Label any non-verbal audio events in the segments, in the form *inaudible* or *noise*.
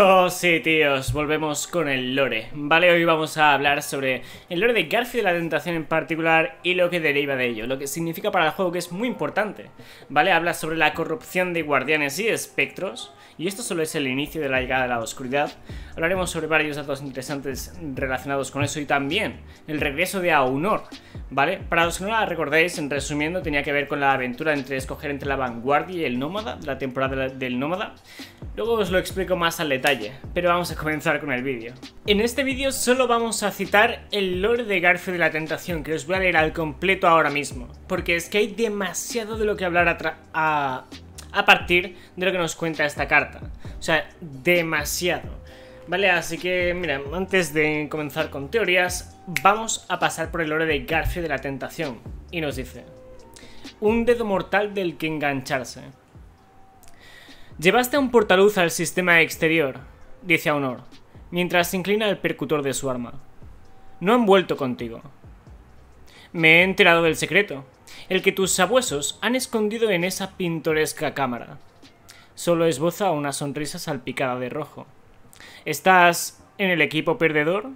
Oh, sí, tíos, volvemos con el lore. Vale, hoy vamos a hablar sobre el lore de Garfield de la Tentación en particular y lo que deriva de ello, lo que significa para el juego que es muy importante. Vale, habla sobre la corrupción de guardianes y espectros, y esto solo es el inicio de la llegada de la oscuridad. Hablaremos sobre varios datos interesantes relacionados con eso y también el regreso de Aunor, ¿vale? Para los que no la recordéis, en resumiendo, tenía que ver con la aventura entre escoger entre la vanguardia y el nómada, la temporada del nómada. Luego os lo explico más al detalle, pero vamos a comenzar con el vídeo. En este vídeo solo vamos a citar el lore de Garfio de la Tentación, que os voy a leer al completo ahora mismo, porque es que hay demasiado de lo que hablar a, a, partir de lo que nos cuenta esta carta. O sea, demasiado. Vale, así que mira, antes de comenzar con teorías, vamos a pasar por el lore de Garfio de la Tentación. Y nos dice, un dedo mortal del que engancharse. Llevaste un portaluz al sistema exterior, dice Honor, mientras inclina el percutor de su arma. No han vuelto contigo. Me he enterado del secreto, el que tus sabuesos han escondido en esa pintoresca cámara. Solo esboza una sonrisa salpicada de rojo. ¿Estás en el equipo perdedor?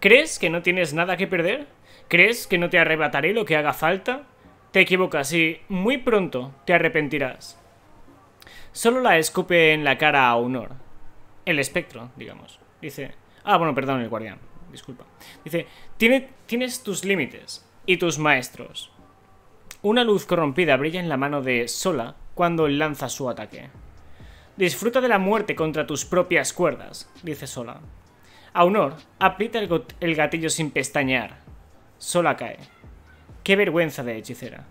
¿Crees que no tienes nada que perder? ¿Crees que no te arrebataré lo que haga falta? Te equivocas y muy pronto te arrepentirás. Solo la escupe en la cara a Honor. El espectro, digamos. Dice... Ah, bueno, perdón, el guardián. Disculpa. Dice, tienes tus límites y tus maestros. Una luz corrompida brilla en la mano de Sola cuando lanza su ataque. Disfruta de la muerte contra tus propias cuerdas, dice Sola. Aunor aprieta el, el gatillo sin pestañear. Sola cae. Qué vergüenza de hechicera.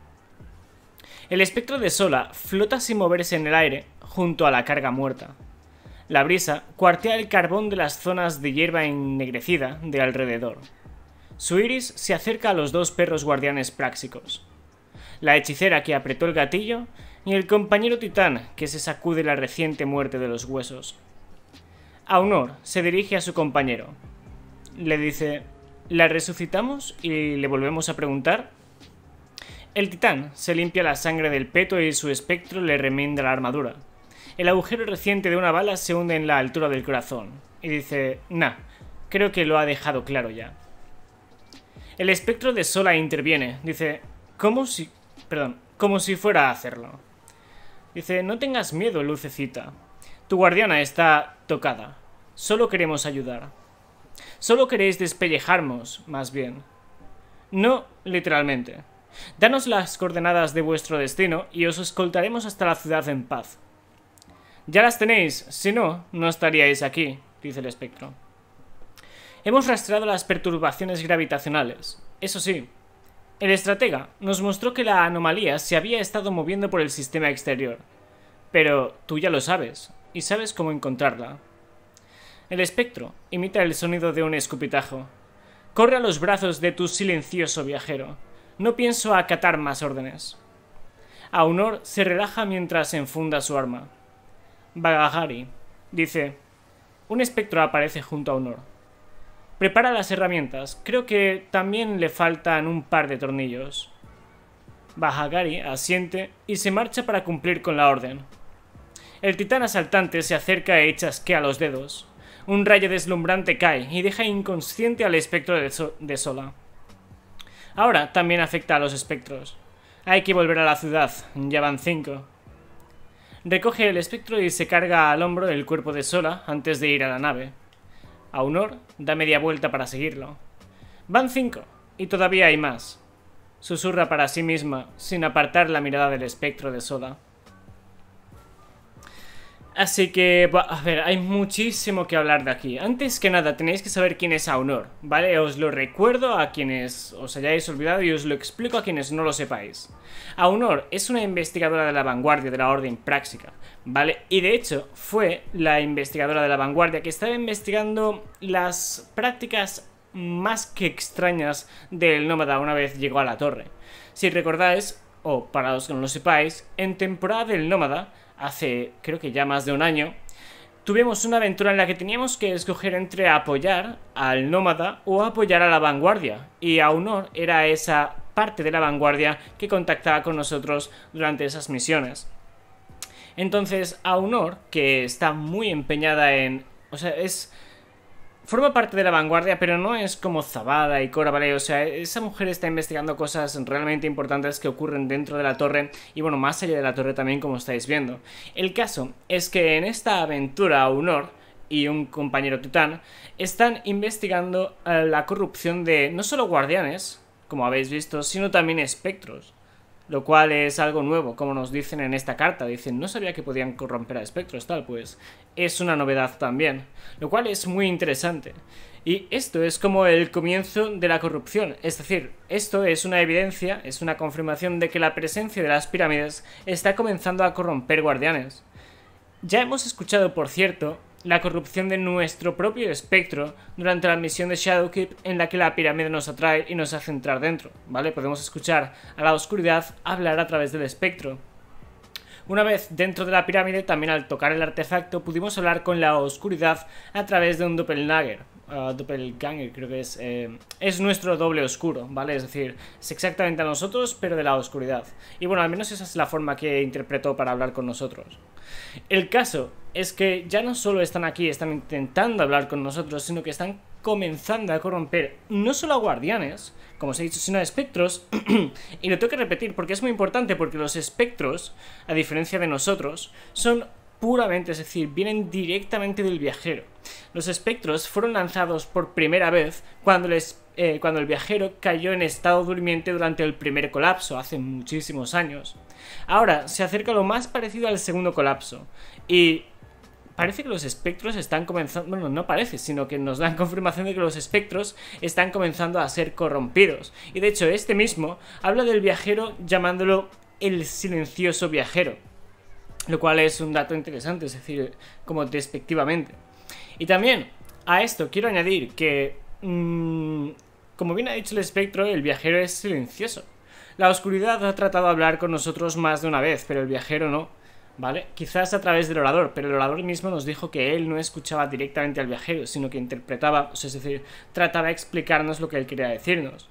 El espectro de Sola flota sin moverse en el aire junto a la carga muerta. La brisa cuartea el carbón de las zonas de hierba ennegrecida de alrededor. Su iris se acerca a los dos perros guardianes prácticos. La hechicera que apretó el gatillo y el compañero titán que se sacude la reciente muerte de los huesos. Aunor se dirige a su compañero. Le dice, ¿la resucitamos y le volvemos a preguntar? El titán se limpia la sangre del peto y su espectro le remienda la armadura. El agujero reciente de una bala se hunde en la altura del corazón y dice, nah, creo que lo ha dejado claro ya. El espectro de Sola interviene, dice, como si... perdón, como si fuera a hacerlo. Dice, no tengas miedo, lucecita. Tu guardiana está tocada. Solo queremos ayudar. Solo queréis despellejarnos, más bien. No literalmente. Danos las coordenadas de vuestro destino y os escoltaremos hasta la ciudad en paz. Ya las tenéis, si no, no estaríais aquí, dice el espectro. Hemos rastreado las perturbaciones gravitacionales. Eso sí, el estratega nos mostró que la anomalía se había estado moviendo por el sistema exterior. Pero tú ya lo sabes, y sabes cómo encontrarla. El espectro imita el sonido de un escupitajo. Corre a los brazos de tu silencioso viajero. No pienso acatar más órdenes. Aunor se relaja mientras enfunda su arma. Bagahari dice: Un espectro aparece junto a Aunor. Prepara las herramientas. Creo que también le faltan un par de tornillos. Bahagari asiente y se marcha para cumplir con la orden. El titán asaltante se acerca e a los dedos. Un rayo deslumbrante cae y deja inconsciente al espectro de Sola. Ahora también afecta a los espectros. Hay que volver a la ciudad, ya van cinco. Recoge el espectro y se carga al hombro el cuerpo de Sola antes de ir a la nave. Aunor da media vuelta para seguirlo. Van cinco, y todavía hay más. Susurra para sí misma, sin apartar la mirada del espectro de Sola. Así que, a ver, hay muchísimo que hablar de aquí. Antes que nada, tenéis que saber quién es Aunor, ¿vale? Os lo recuerdo a quienes os hayáis olvidado y os lo explico a quienes no lo sepáis. Aunor es una investigadora de la vanguardia de la Orden Práxica, ¿vale? Y de hecho, fue la investigadora de la vanguardia que estaba investigando las prácticas más que extrañas del nómada una vez llegó a la torre. Si recordáis, o para los que no lo sepáis, en temporada del nómada hace creo que ya más de un año, tuvimos una aventura en la que teníamos que escoger entre apoyar al nómada o apoyar a la vanguardia. Y Aunor era esa parte de la vanguardia que contactaba con nosotros durante esas misiones. Entonces, Aunor, que está muy empeñada en... O sea, es forma parte de la vanguardia, pero no es como Zabada y Cora, ¿vale? O sea, esa mujer está investigando cosas realmente importantes que ocurren dentro de la torre y, bueno, más allá de la torre también, como estáis viendo. El caso es que en esta aventura, Honor y un compañero titán están investigando eh, la corrupción de no solo guardianes, como habéis visto, sino también espectros lo cual es algo nuevo, como nos dicen en esta carta. Dicen, no sabía que podían corromper a espectros, tal, pues es una novedad también, lo cual es muy interesante. Y esto es como el comienzo de la corrupción, es decir, esto es una evidencia, es una confirmación de que la presencia de las pirámides está comenzando a corromper guardianes. Ya hemos escuchado, por cierto, la corrupción de nuestro propio espectro durante la misión de Shadowkeep en la que la pirámide nos atrae y nos hace entrar dentro, ¿vale? Podemos escuchar a la oscuridad hablar a través del espectro. Una vez dentro de la pirámide, también al tocar el artefacto, pudimos hablar con la oscuridad a través de un doppelganger. Uh, doppelganger creo que es. Eh, es nuestro doble oscuro, ¿vale? Es decir, es exactamente a nosotros, pero de la oscuridad. Y bueno, al menos esa es la forma que interpretó para hablar con nosotros. El caso es que ya no solo están aquí, están intentando hablar con nosotros, sino que están comenzando a corromper no solo a guardianes, como os he dicho, sino a espectros. *clears throat* y lo tengo que repetir porque es muy importante, porque los espectros, a diferencia de nosotros, son puramente, es decir, vienen directamente del viajero. Los espectros fueron lanzados por primera vez cuando, les, eh, cuando el viajero cayó en estado durmiente durante el primer colapso, hace muchísimos años. Ahora se acerca lo más parecido al segundo colapso, y parece que los espectros están comenzando, bueno, no parece, sino que nos dan *laughs* confirmación de que los espectros están comenzando a ser corrompidos. Y de hecho, este mismo habla del viajero llamándolo el silencioso viajero, lo cual es un dato interesante, es decir, como despectivamente. Y también a esto quiero añadir que, mm, como bien ha dicho el espectro, el viajero es silencioso. La oscuridad ha tratado de hablar con nosotros más de una vez, pero el viajero no. ¿vale? Quizás a través del orador, pero el orador mismo nos dijo que él no escuchaba directamente al viajero, sino que interpretaba, o sea, es decir, trataba de explicarnos lo que él quería decirnos.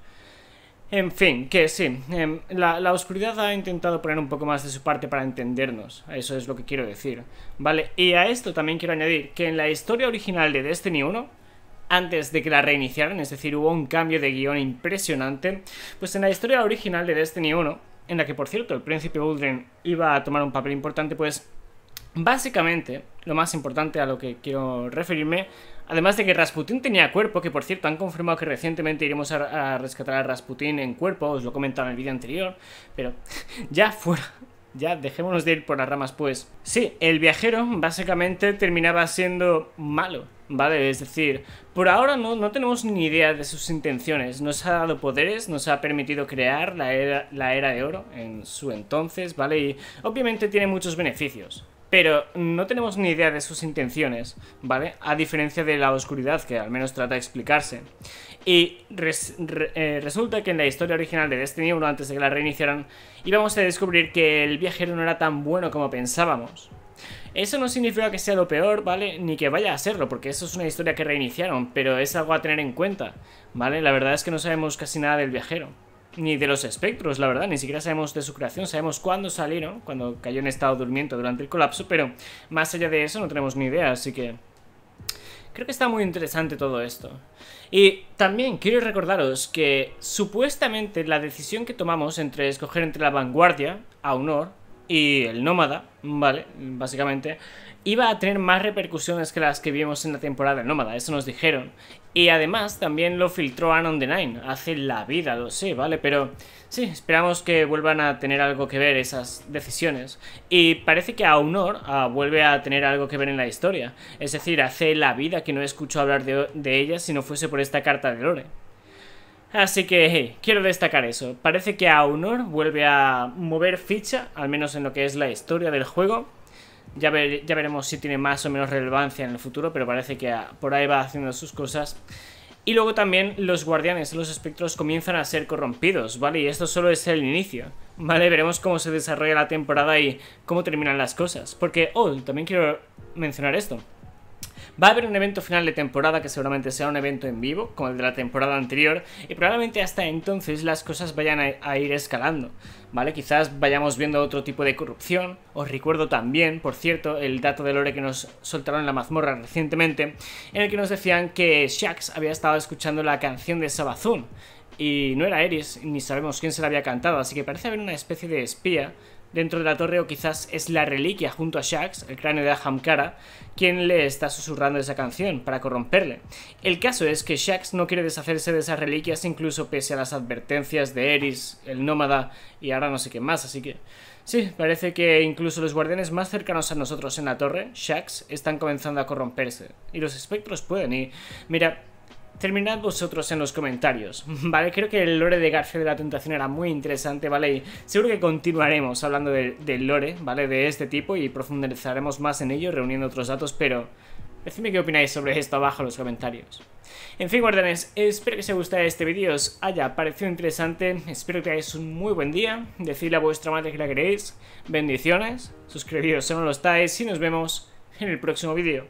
En fin, que sí, em, la, la, oscuridad ha intentado poner un poco más de su parte para entendernos, eso es lo que quiero decir, ¿vale? Y a esto también quiero añadir que en la historia original de Destiny 1, antes de que la reiniciaran, es decir, hubo un cambio de guión impresionante, pues en la historia original de Destiny 1, en la que por cierto el príncipe Uldren iba a tomar un papel importante, pues básicamente lo más importante a lo que quiero referirme, además de que Rasputin tenía cuerpo, que por cierto han confirmado que recientemente iremos a, rescatar a Rasputin en cuerpo, os lo he comentado en el vídeo anterior, pero *laughs* ya fuera ya, dejémonos de ir por las ramas, pues. Sí, el viajero básicamente terminaba siendo malo, ¿vale? Es decir, por ahora no, tenemos ni idea de sus intenciones. Nos ha dado poderes, nos ha permitido crear la la era de oro en su entonces, ¿vale? Y obviamente tiene muchos beneficios pero no tenemos ni idea de sus intenciones, ¿vale? A diferencia de la oscuridad, que al menos trata de explicarse. Y eh, resulta que en la historia original de Destiny libro antes de que la reiniciaran, íbamos a descubrir que el viajero no era tan bueno como pensábamos. Eso no significa que sea lo peor, ¿vale? Ni que vaya a serlo, porque eso es una historia que reiniciaron, pero es algo a tener en cuenta, ¿vale? La verdad es que no sabemos casi nada del viajero ni de los espectros, la verdad, ni siquiera sabemos de su creación, sabemos cuándo salieron, cuando cayó en estado durmiente durante el colapso, pero más allá de eso no tenemos ni idea, así que creo que está muy interesante todo esto. Y también quiero recordaros que supuestamente la decisión que tomamos entre escoger entre la vanguardia, a honor, y el nómada, ¿vale? Básicamente, iba a tener más repercusiones que las que vimos en la temporada Nómada, eso nos dijeron. Y además también lo filtró Anon the Nine, hace la vida, lo sé, ¿vale? Pero sí, esperamos que vuelvan a tener algo que ver esas decisiones. Y parece que Aunor ah, vuelve a tener algo que ver en la historia. Es decir, hace la vida que no escucho hablar de, ella si no fuese por esta carta de Lore. Así que quiero destacar eso. Parece que Aunor vuelve a mover ficha, al menos en lo que es la historia del juego. Ya, veremos si tiene más o menos relevancia en el futuro, pero parece que por ahí va haciendo sus cosas. Y luego también los guardianes, los espectros comienzan a ser corrompidos, ¿vale? Y esto solo es el inicio, ¿vale? Veremos cómo se desarrolla la temporada y cómo terminan las cosas. Porque, oh, también quiero mencionar esto. Va a haber un evento final de temporada que seguramente sea un evento en vivo, como el de la temporada anterior, y probablemente hasta entonces las cosas vayan a, ir escalando. ¿Vale? Quizás vayamos viendo otro tipo de corrupción. Os recuerdo también, por cierto, el dato de Lore que nos soltaron en la mazmorra recientemente, en el que nos decían que Shax había estado escuchando la canción de Sabazun, y no era Eris, ni sabemos quién se la había cantado, así que parece haber una especie de espía dentro de la torre o quizás es la reliquia junto a Shax, el cráneo de Ahamkara, quien le está susurrando esa canción para corromperle. El caso es que Shax no quiere deshacerse de esas reliquias incluso pese a las advertencias de Eris, el nómada y ahora no sé qué más, así que... Sí, parece que incluso los guardianes más cercanos a nosotros en la torre, Shax, están comenzando a corromperse. Y los espectros pueden ir. Mira, terminad vosotros en los comentarios, *laughs* ¿vale? Creo que el lore de Garfield de la Tentación era muy interesante, ¿vale? Y seguro que continuaremos hablando del lore, ¿vale? De este tipo y profundizaremos más en ello reuniendo otros datos, pero... Decidme qué opináis sobre esto abajo en los comentarios. En fin, guardianes, espero que os haya gustado este vídeo, os haya parecido interesante, espero que tengáis un muy buen día, decidle a vuestra madre que la queréis, bendiciones, suscribiros si no lo estáis y nos vemos en el próximo vídeo.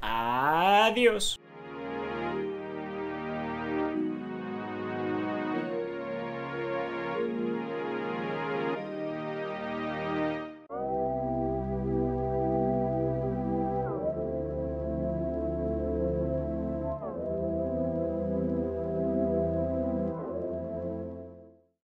Adiós.